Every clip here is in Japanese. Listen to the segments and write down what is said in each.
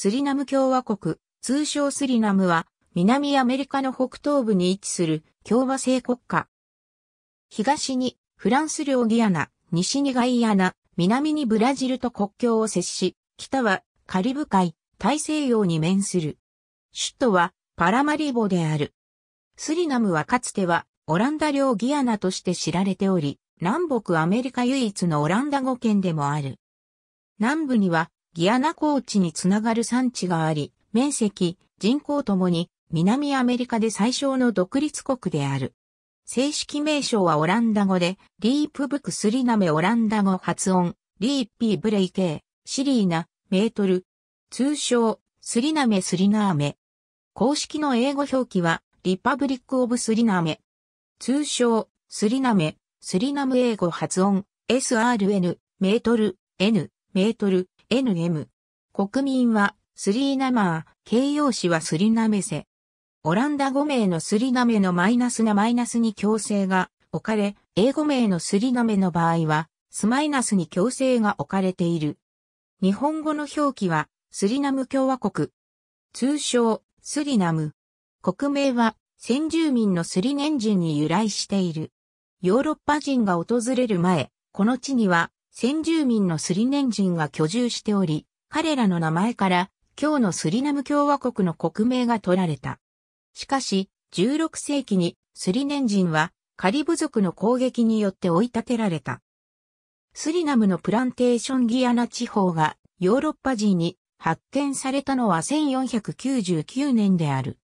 スリナム共和国、通称スリナムは、南アメリカの北東部に位置する共和制国家。東にフランス領ギアナ、西にガイアナ、南にブラジルと国境を接し、北はカリブ海、大西洋に面する。首都はパラマリボである。スリナムはかつてはオランダ領ギアナとして知られており、南北アメリカ唯一のオランダ語圏でもある。南部にはギアナ高地につながる産地があり、面積、人口ともに南アメリカで最小の独立国である。正式名称はオランダ語で、リープブクスリナメオランダ語発音、リーピーブレイケー、シリーナ、メートル。通称、スリナメスリナーメ。公式の英語表記は、リパブリック・オブ・スリナメ。通称、スリナメ、スリナム英語発音、SRN、メートル、N、メートル、NM。国民は、スリーナマー、形容詞はスリナメセ。オランダ語名のスリナメのマイナスなマイナスに強制が置かれ、英語名のスリナメの場合は、スマイナスに強制が置かれている。日本語の表記は、スリナム共和国。通称、スリナム。国名は、先住民のスリネン人に由来している。ヨーロッパ人が訪れる前、この地には先住民のスリネン人が居住しており、彼らの名前から今日のスリナム共和国の国名が取られた。しかし、16世紀にスリネン人はカリブ族の攻撃によって追い立てられた。スリナムのプランテーションギアナ地方がヨーロッパ人に発見されたのは1499年である。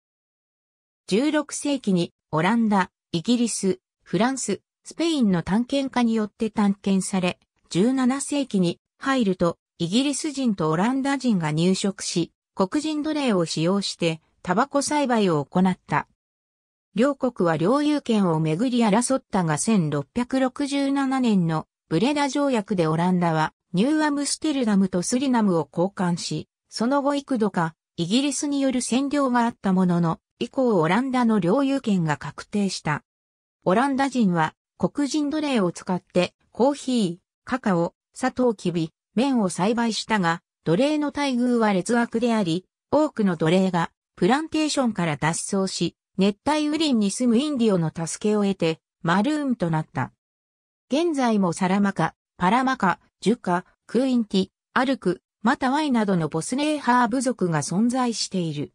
16世紀にオランダ、イギリス、フランス、スペインの探検家によって探検され、17世紀に入ると、イギリス人とオランダ人が入植し、黒人奴隷を使用して、タバコ栽培を行った。両国は領有権をめぐり争ったが1667年のブレダ条約でオランダはニューアムステルダムとスリナムを交換し、その後幾度かイギリスによる占領があったものの、以降オランダの領有権が確定した。オランダ人は黒人奴隷を使ってコーヒー、カカオ、サトウキビ、麺を栽培したが、奴隷の待遇は劣悪であり、多くの奴隷がプランテーションから脱走し、熱帯雨林に住むインディオの助けを得て、マルーンとなった。現在もサラマカ、パラマカ、ジュカ、クーインティ、アルク、またワイなどのボスネーハー部族が存在している。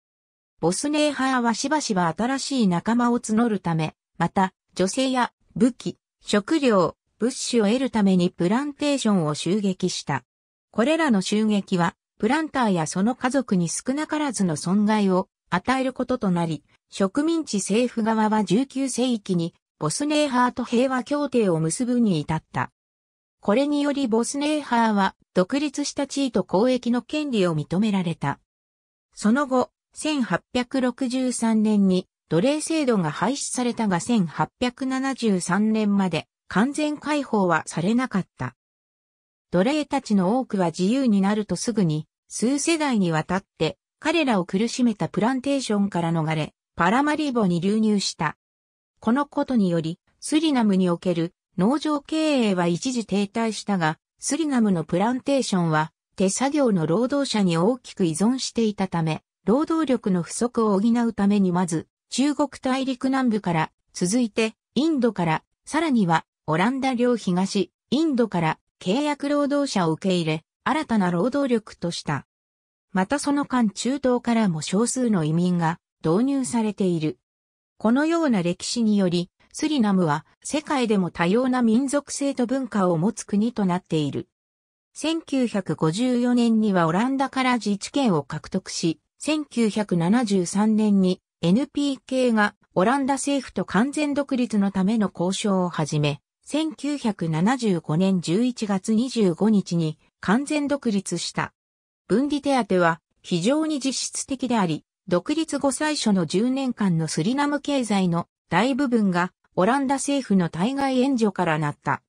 ボスネーハーはしばしば新しい仲間を募るため、また、女性や武器、食料、物資を得るためにプランテーションを襲撃した。これらの襲撃は、プランターやその家族に少なからずの損害を与えることとなり、植民地政府側は19世紀にボスネーハーと平和協定を結ぶに至った。これによりボスネーハーは独立した地位と公益の権利を認められた。その後、1863年に奴隷制度が廃止されたが1873年まで完全解放はされなかった。奴隷たちの多くは自由になるとすぐに、数世代にわたって、彼らを苦しめたプランテーションから逃れ、パラマリボに流入した。このことにより、スリナムにおける農場経営は一時停滞したが、スリナムのプランテーションは手作業の労働者に大きく依存していたため、労働力の不足を補うためにまず中国大陸南部から、続いてインドから、さらにはオランダ領東、インドから契約労働者を受け入れ、新たな労働力とした。またその間中東からも少数の移民が導入されている。このような歴史により、スリナムは世界でも多様な民族性と文化を持つ国となっている。1954年にはオランダから自治権を獲得し、1973年に NPK がオランダ政府と完全独立のための交渉を始め、1975年11月25日に完全独立した。分離手当は非常に実質的であり、独立後最初の10年間のスリナム経済の大部分がオランダ政府の対外援助からなった。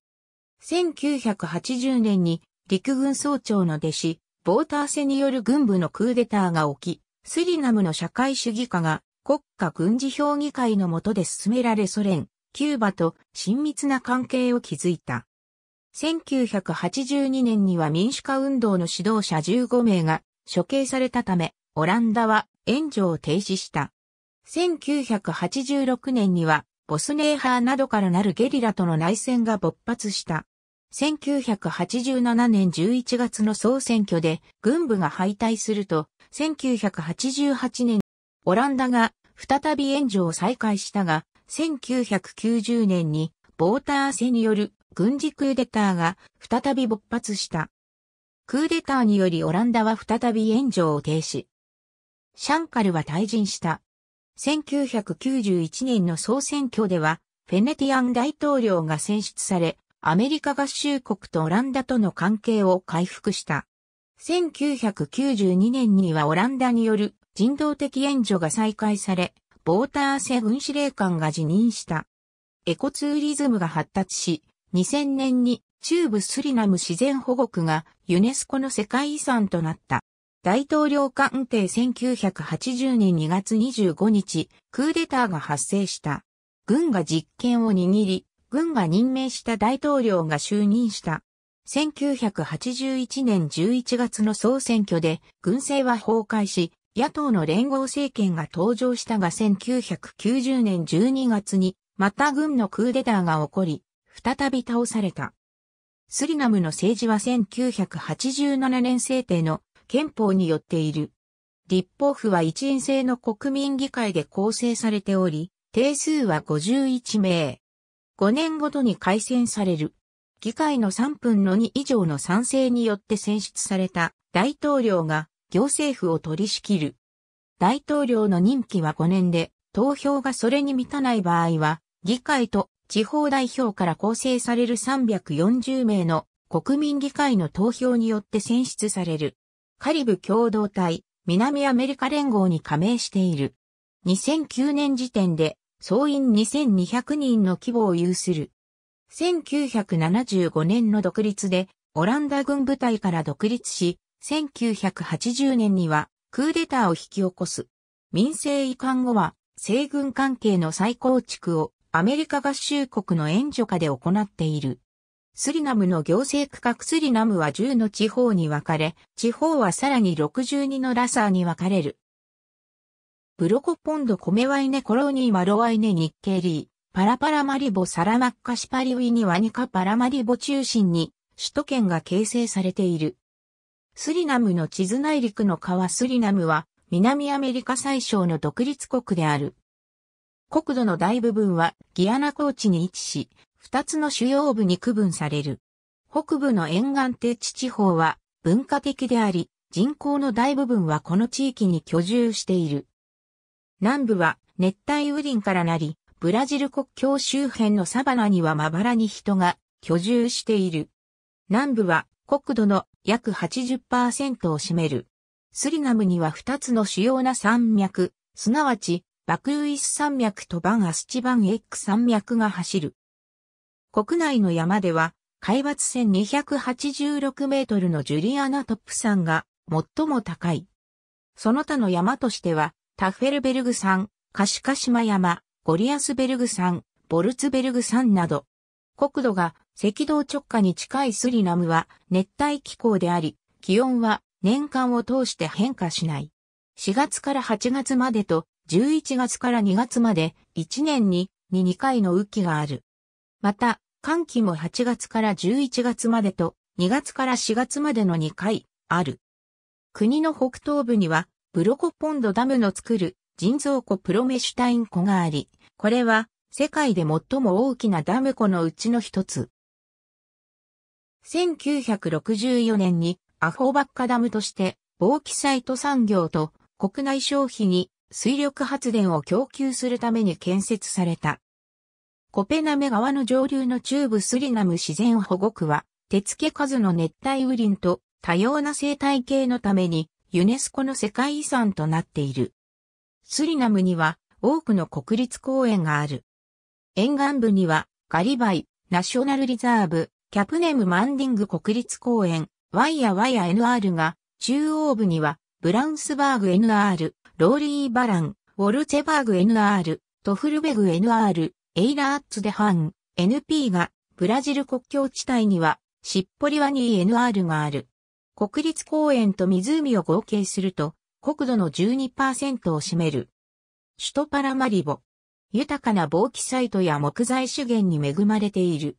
1980年に陸軍総長の弟子、ボーターセによる軍部のクーデターが起き、スリナムの社会主義化が国家軍事評議会の下で進められソ連、キューバと親密な関係を築いた。1982年には民主化運動の指導者15名が処刑されたため、オランダは援助を停止した。1986年には、ボスネーハーなどからなるゲリラとの内戦が勃発した。1987年11月の総選挙で軍部が敗退すると、1988年、オランダが再び援助を再開したが、1990年にボーターセによる軍事クーデターが再び勃発した。クーデターによりオランダは再び援助を停止。シャンカルは退陣した。1991年の総選挙では、フェネティアン大統領が選出され、アメリカ合衆国とオランダとの関係を回復した。1992年にはオランダによる人道的援助が再開され、ウォーターセ軍司令官が辞任した。エコツーリズムが発達し、2000年に中部スリナム自然保護区がユネスコの世界遺産となった。大統領官邸1980年2月25日、クーデターが発生した。軍が実権を握り、軍が任命した大統領が就任した。1981年11月の総選挙で軍政は崩壊し、野党の連合政権が登場したが1990年12月に、また軍のクーデターが起こり、再び倒された。スリナムの政治は1987年制定の憲法によっている。立法府は一員制の国民議会で構成されており、定数は51名。5年ごとに改選される。議会の3分の2以上の賛成によって選出された大統領が行政府を取り仕切る。大統領の任期は5年で、投票がそれに満たない場合は、議会と地方代表から構成される340名の国民議会の投票によって選出される。カリブ共同体、南アメリカ連合に加盟している。2009年時点で、総員2200人の規模を有する。1975年の独立で、オランダ軍部隊から独立し、1980年にはクーデターを引き起こす。民政移管後は、西軍関係の再構築をアメリカ合衆国の援助下で行っている。スリナムの行政区画スリナムは10の地方に分かれ、地方はさらに62のラサーに分かれる。ブロコポンドコメワイネコロニーマロワイネニッケリー、パラパラマリボサラマッカシパリウィニワニカパラマリボ中心に首都圏が形成されている。スリナムの地図内陸の川スリナムは南アメリカ最小の独立国である。国土の大部分はギアナ高地に位置し、二つの主要部に区分される。北部の沿岸低地地方は文化的であり、人口の大部分はこの地域に居住している。南部は熱帯雨林からなり、ブラジル国境周辺のサバナにはまばらに人が居住している。南部は国土の約80%を占める。スリナムには2つの主要な山脈、すなわち、バクウイス山脈とバンアスチバンエック山脈が走る。国内の山では、海抜1286メートルのジュリアナトップ山が最も高い。その他の山としては、タッフェルベルグ山、カシカシマ山、ゴリアスベルグ山、ボルツベルグ山など、国土が赤道直下に近いスリナムは熱帯気候であり、気温は年間を通して変化しない。4月から8月までと11月から2月まで1年に2回の雨季がある。また、寒気も8月から11月までと2月から4月までの2回ある。国の北東部にはブロコポンドダムの作る人造湖プロメシュタイン湖があり、これは世界で最も大きなダム湖のうちの一つ。1964年にアホバッカダムとして、防気サイト産業と国内消費に水力発電を供給するために建設された。コペナメ川の上流の中部スリナム自然保護区は、手付け数の熱帯雨林と多様な生態系のためにユネスコの世界遺産となっている。スリナムには多くの国立公園がある。沿岸部には、ガリバイ、ナショナルリザーブ、キャプネムマンディング国立公園、ワイヤワイヤ NR が、中央部には、ブラウンスバーグ NR、ローリーバラン、ウォルツェバーグ NR、トフルベグ NR、エイラーッツデハン、NP が、ブラジル国境地帯には、シッポリワニー NR がある。国立公園と湖を合計すると、国土の12%を占める。首都パラマリボ。豊かな貿気サイトや木材資源に恵まれている。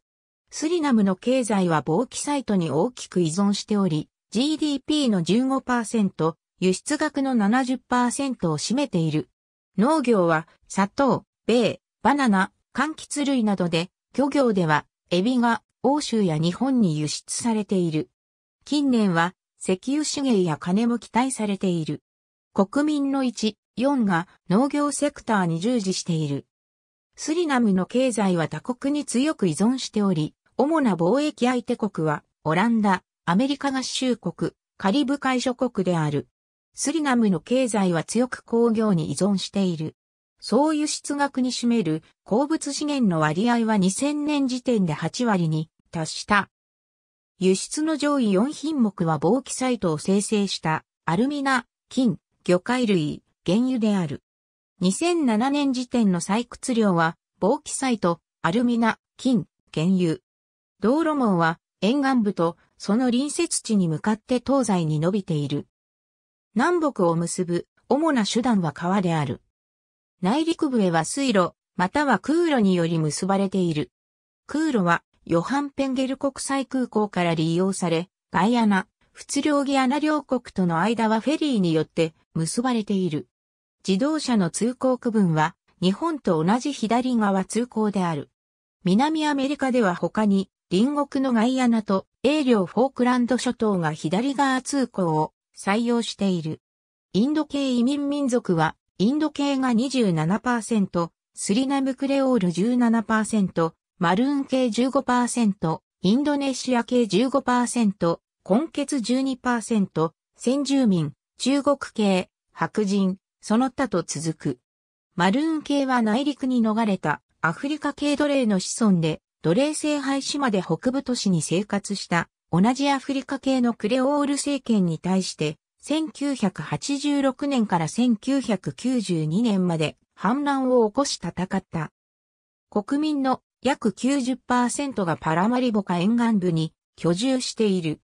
スリナムの経済は貿気サイトに大きく依存しており、GDP の15%、輸出額の70%を占めている。農業は砂糖、米、バナナ、柑橘類などで、漁業ではエビが欧州や日本に輸出されている。近年は石油資源や金も期待されている。国民の1、4が農業セクターに従事している。スリナムの経済は他国に強く依存しており、主な貿易相手国はオランダ、アメリカ合衆国、カリブ海諸国である。スリナムの経済は強く工業に依存している。総輸出額に占める鉱物資源の割合は2000年時点で8割に達した。輸出の上位4品目は貿易サイトを生成したアルミナ、金、魚介類、原油である。2007年時点の採掘量は、キサイとアルミナ、金、原油。道路網は沿岸部とその隣接地に向かって東西に伸びている。南北を結ぶ主な手段は川である。内陸部へは水路、または空路により結ばれている。空路はヨハンペンゲル国際空港から利用され、ガイアナ、仏領ギアナ両国との間はフェリーによって結ばれている。自動車の通行区分は、日本と同じ左側通行である。南アメリカでは他に、隣国のガイアナと英領フォークランド諸島が左側通行を採用している。インド系移民民族は、インド系が27%、スリナムクレオール17%、マルーン系15%、インドネシア系15%、根血12%、先住民、中国系、白人、その他と続く。マルーン系は内陸に逃れたアフリカ系奴隷の子孫で、奴隷制廃止まで北部都市に生活した、同じアフリカ系のクレオール政権に対して、1986年から1992年まで反乱を起こし戦った。国民の約90%がパラマリボカ沿岸部に居住している。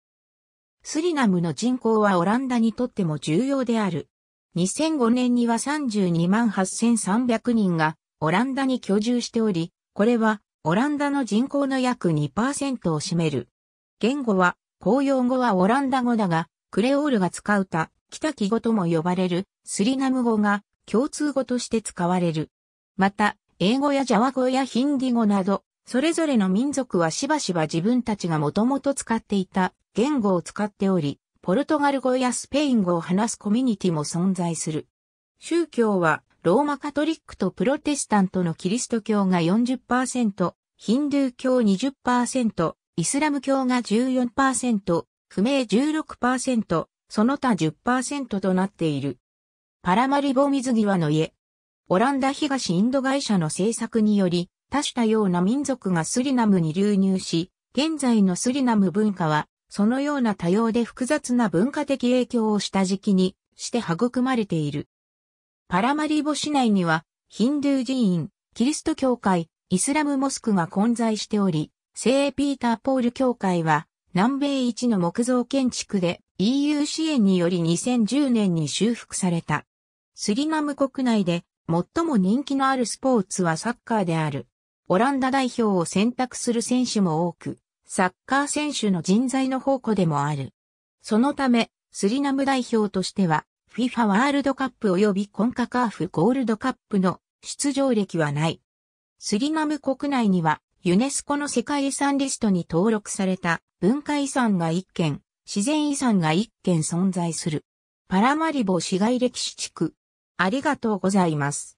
スリナムの人口はオランダにとっても重要である。2005年には32万8300人がオランダに居住しており、これはオランダの人口の約2%を占める。言語は、公用語はオランダ語だが、クレオールが使うた、北木語とも呼ばれるスリナム語が共通語として使われる。また、英語やジャワ語やヒンディ語など、それぞれの民族はしばしば自分たちがもともと使っていた言語を使っており、ポルトガル語やスペイン語を話すコミュニティも存在する。宗教は、ローマカトリックとプロテスタントのキリスト教が40%、ヒンドゥー教20%、イスラム教が14%、不明16%、その他10%となっている。パラマリボ水際の家。オランダ東インド会社の政策により、多種多様な民族がスリナムに流入し、現在のスリナム文化はそのような多様で複雑な文化的影響を下敷きにして育まれている。パラマリボ市内には、ヒンドゥー寺院、キリスト教会、イスラムモスクが混在しており、聖ピーターポール教会は、南米一の木造建築で EU 支援により2010年に修復された。スリナム国内で最も人気のあるスポーツはサッカーである。オランダ代表を選択する選手も多く、サッカー選手の人材の宝庫でもある。そのため、スリナム代表としては、FIFA ワールドカップ及びコンカカーフゴールドカップの出場歴はない。スリナム国内には、ユネスコの世界遺産リストに登録された文化遺産が1件、自然遺産が1件存在する。パラマリボ市街歴史地区。ありがとうございます。